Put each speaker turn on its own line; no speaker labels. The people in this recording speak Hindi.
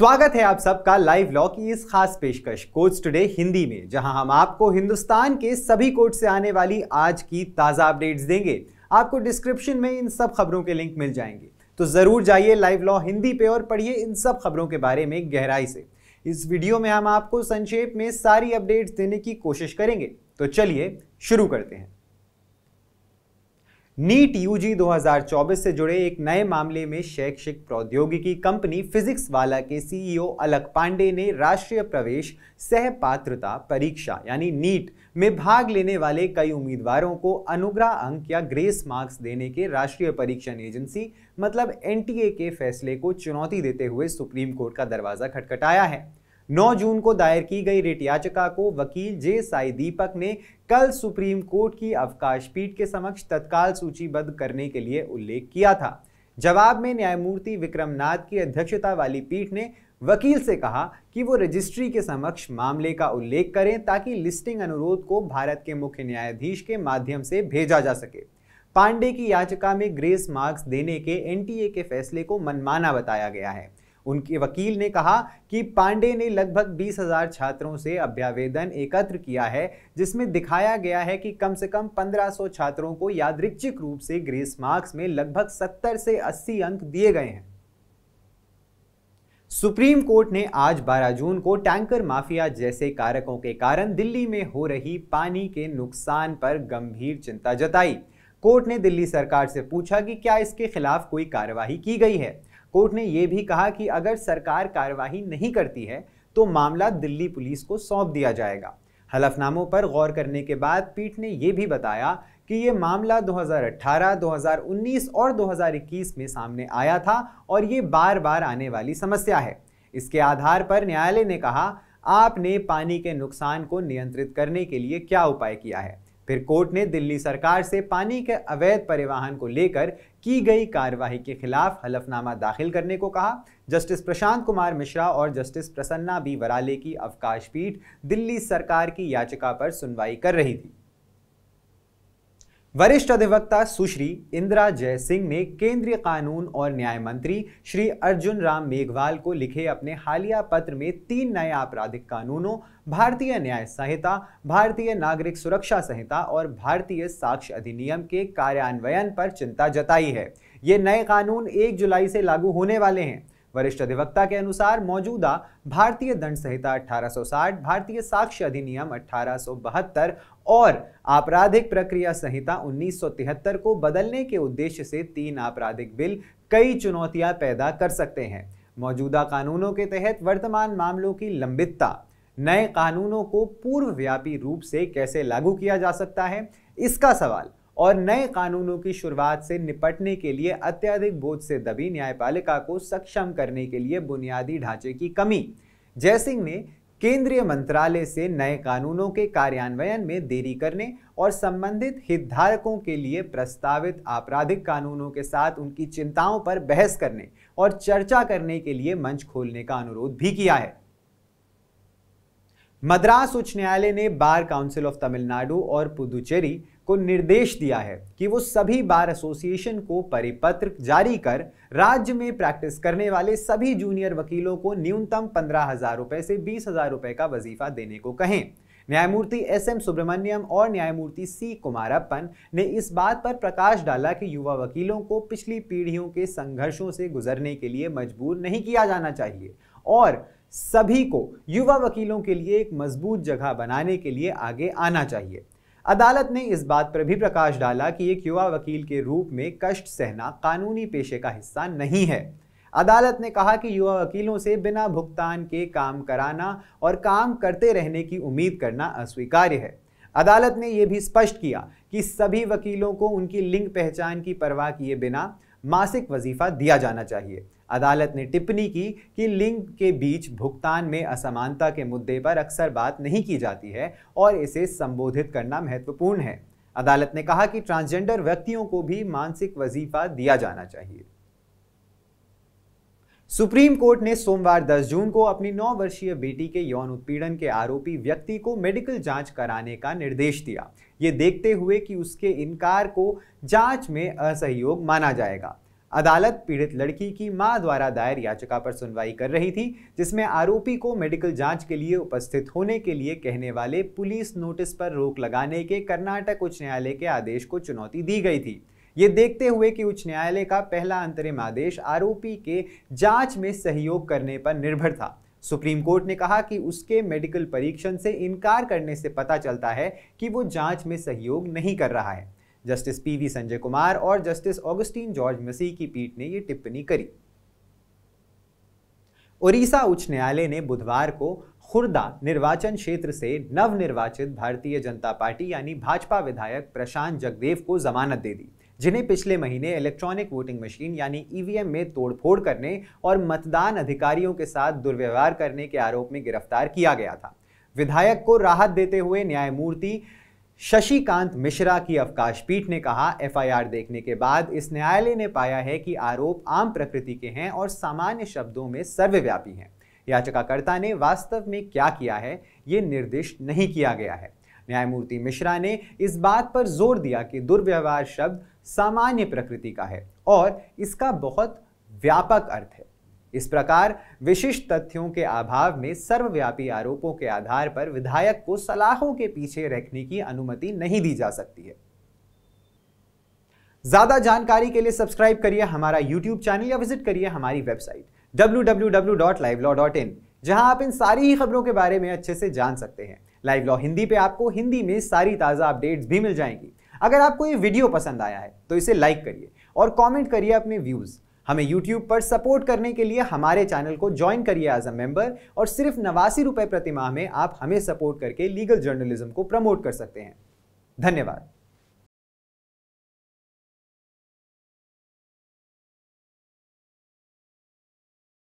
स्वागत है आप सबका लाइव लॉ की इस खास पेशकश कोर्ट्स टुडे हिंदी में जहां हम आपको हिंदुस्तान के सभी कोर्ट से आने वाली आज की ताज़ा अपडेट्स देंगे आपको डिस्क्रिप्शन में इन सब खबरों के लिंक मिल जाएंगे तो ज़रूर जाइए लाइव लॉ हिंदी पे और पढ़िए इन सब खबरों के बारे में गहराई से इस वीडियो में हम आपको संक्षेप में सारी अपडेट्स देने की कोशिश करेंगे तो चलिए शुरू करते हैं नीट यूजी 2024 से जुड़े एक नए मामले में शैक्षिक प्रौद्योगिकी कंपनी फिजिक्स वाला के सीईओ e अलक पांडे ने राष्ट्रीय प्रवेश सह पात्रता परीक्षा यानी नीट में भाग लेने वाले कई उम्मीदवारों को अनुग्रह अंक या ग्रेस मार्क्स देने के राष्ट्रीय परीक्षण एजेंसी मतलब एनटीए के फैसले को चुनौती देते हुए सुप्रीम कोर्ट का दरवाजा खटखटाया है 9 जून को दायर की गई रिट याचिका को वकील जे साई दीपक ने कल सुप्रीम कोर्ट की अवकाश पीठ के समक्ष तत्काल सूचीबद्ध करने के लिए उल्लेख किया था जवाब में न्यायमूर्ति विक्रम नाथ की अध्यक्षता वाली पीठ ने वकील से कहा कि वो रजिस्ट्री के समक्ष मामले का उल्लेख करें ताकि लिस्टिंग अनुरोध को भारत के मुख्य न्यायाधीश के माध्यम से भेजा जा सके पांडे की याचिका में ग्रेस मार्क्स देने के एनटीए के फैसले को मनमाना बताया गया है उनके वकील ने कहा कि पांडे ने लगभग बीस हजार छात्रों से अभ्यावेदन एकत्र किया है जिसमें दिखाया गया है कि कम से कम 1500 छात्रों को यादृच्छिक रूप से ग्रेस मार्क्स में लगभग 70 से 80 अंक दिए गए हैं सुप्रीम कोर्ट ने आज 12 जून को टैंकर माफिया जैसे कारकों के कारण दिल्ली में हो रही पानी के नुकसान पर गंभीर चिंता जताई कोर्ट ने दिल्ली सरकार से पूछा कि क्या इसके खिलाफ कोई कार्यवाही की गई है कोर्ट ने यह भी कहा कि अगर सरकार कार्यवाही नहीं करती है तो मामला दिल्ली पुलिस को सौंप दिया जाएगा हलफनामों पर गौर करने के बाद पीठ ने यह भी बताया कि ये मामला 2018, 2019 और 2021 में सामने आया था और ये बार बार आने वाली समस्या है इसके आधार पर न्यायालय ने कहा आपने पानी के नुकसान को नियंत्रित करने के लिए क्या उपाय किया है फिर कोर्ट ने दिल्ली सरकार से पानी के अवैध परिवहन को लेकर की गई कार्यवाही के खिलाफ हलफनामा दाखिल करने को कहा जस्टिस प्रशांत कुमार मिश्रा और जस्टिस प्रसन्ना बी वराले की अवकाश पीठ दिल्ली सरकार की याचिका पर सुनवाई कर रही थी वरिष्ठ अधिवक्ता सुश्री इंदिरा जय सिंह ने केंद्रीय कानून और न्याय मंत्री श्री अर्जुन राम मेघवाल को लिखे अपने हालिया पत्र में तीन नए आपराधिक कानूनों भारतीय न्याय संहिता भारतीय नागरिक सुरक्षा संहिता और भारतीय साक्ष्य अधिनियम के कार्यान्वयन पर चिंता जताई है ये नए कानून 1 जुलाई से लागू होने वाले हैं वरिष्ठ अधिवक्ता के अनुसार मौजूदा भारतीय दंड संहिता 1860, भारतीय साक्ष्य अधिनियम 1872 और आपराधिक प्रक्रिया संहिता 1973 को बदलने के उद्देश्य से तीन आपराधिक बिल कई चुनौतियां पैदा कर सकते हैं मौजूदा कानूनों के तहत वर्तमान मामलों की लंबितता नए कानूनों को पूर्वव्यापी रूप से कैसे लागू किया जा सकता है इसका सवाल और नए कानूनों की शुरुआत से निपटने के लिए अत्यधिक बोझ से दबी न्यायपालिका को सक्षम करने के लिए बुनियादी ढांचे की कमी जयसिंह ने केंद्रीय मंत्रालय से नए कानूनों के कार्यान्वयन में देरी करने और संबंधित हितधारकों के लिए प्रस्तावित आपराधिक कानूनों के साथ उनकी चिंताओं पर बहस करने और चर्चा करने के लिए मंच खोलने का अनुरोध भी किया है मद्रास उच्च न्यायालय ने बार काउंसिल ऑफ तमिलनाडु और पुदुचेरी को निर्देश दिया है कि वो सभी बार एसोसिएशन को परिपत्र जारी कर राज्य में प्रैक्टिस करने वाले सभी जूनियर वकीलों को न्यूनतम पंद्रह हजार रुपए से बीस हजार रुपए का वजीफा देने को कहें न्यायमूर्ति एस एम सुब्रमण्यम और न्यायमूर्ति सी कुमारप्पन ने इस बात पर प्रकाश डाला कि युवा वकीलों को पिछली पीढ़ियों के संघर्षों से गुजरने के लिए मजबूर नहीं किया जाना चाहिए और सभी को युवा वकीलों के लिए एक मजबूत जगह बनाने के लिए आगे आना चाहिए अदालत ने इस बात पर भी प्रकाश डाला कि एक युवा वकील के रूप में कष्ट सहना कानूनी पेशे का हिस्सा नहीं है अदालत ने कहा कि युवा वकीलों से बिना भुगतान के काम कराना और काम करते रहने की उम्मीद करना अस्वीकार्य है अदालत ने यह भी स्पष्ट किया कि सभी वकीलों को उनकी लिंग पहचान की परवाह किए बिना मासिक वजीफा दिया जाना चाहिए अदालत ने टिप्पणी की कि लिंग के बीच भुगतान में असमानता के मुद्दे पर अक्सर बात नहीं की जाती है और इसे संबोधित करना महत्वपूर्ण है अदालत ने कहा कि ट्रांसजेंडर व्यक्तियों को भी मानसिक वजीफा दिया जाना चाहिए सुप्रीम कोर्ट ने सोमवार 10 जून को अपनी 9 वर्षीय बेटी के यौन उत्पीड़न के आरोपी व्यक्ति को मेडिकल जांच कराने का निर्देश दिया ये देखते हुए कि उसके इनकार को जांच में असहयोग माना जाएगा अदालत पीड़ित लड़की की मां द्वारा दायर याचिका पर सुनवाई कर रही थी जिसमें आरोपी को मेडिकल जांच के लिए उपस्थित होने के लिए कहने वाले पुलिस नोटिस पर रोक लगाने के कर्नाटक उच्च न्यायालय के आदेश को चुनौती दी गई थी ये देखते हुए कि उच्च न्यायालय का पहला अंतरिम आदेश आरोपी के जांच में सहयोग करने पर निर्भर था सुप्रीम कोर्ट ने कहा कि उसके मेडिकल परीक्षण से इनकार करने से पता चलता है कि वो जांच में सहयोग नहीं कर रहा है जस्टिस पीवी संजय कुमार और जस्टिस ऑगस्टीन जॉर्ज मसीह की पीठ ने यह टिप्पणी करी ओडिशा उच्च न्यायालय ने बुधवार को खुर्दा निर्वाचन क्षेत्र से नवनिर्वाचित भारतीय जनता पार्टी यानी भाजपा विधायक प्रशांत जगदेव को जमानत दे दी जिन्हें पिछले महीने इलेक्ट्रॉनिक वोटिंग मशीन यानी ईवीएम में तोड़फोड़ करने और मतदान अधिकारियों के साथ दुर्व्यवहार करने के आरोप में गिरफ्तार किया गया था विधायक को राहत देते हुए न्यायमूर्ति शशिकांत मिश्रा की अवकाश पीठ ने कहा एफआईआर देखने के बाद इस न्यायालय ने पाया है कि आरोप आम प्रकृति के हैं और सामान्य शब्दों में सर्वव्यापी हैं याचिकाकर्ता ने वास्तव में क्या किया है ये निर्दिष्ट नहीं किया गया है न्यायमूर्ति मिश्रा ने इस बात पर जोर दिया कि दुर्व्यवहार शब्द सामान्य प्रकृति का है और इसका बहुत व्यापक अर्थ है इस प्रकार विशिष्ट तथ्यों के अभाव में सर्वव्यापी आरोपों के आधार पर विधायक को सलाहों के पीछे रखने की अनुमति नहीं दी जा सकती है ज्यादा जानकारी के लिए सब्सक्राइब करिए हमारा यूट्यूब चैनल या विजिट करिए हमारी वेबसाइट www.livelawin जहां आप इन सारी ही खबरों के बारे में अच्छे से जान सकते हैं लाइव लॉ हिंदी पे आपको हिंदी में सारी ताज़ा अपडेट्स भी मिल जाएंगी अगर आपको ये वीडियो पसंद आया है तो इसे लाइक करिए और कमेंट करिए अपने व्यूज़ हमें YouTube पर सपोर्ट करने के लिए हमारे चैनल को ज्वाइन करिए एज अ मेंबर और सिर्फ नवासी रुपए प्रति माह में आप हमें सपोर्ट करके लीगल जर्नलिज्म को प्रमोट कर सकते हैं धन्यवाद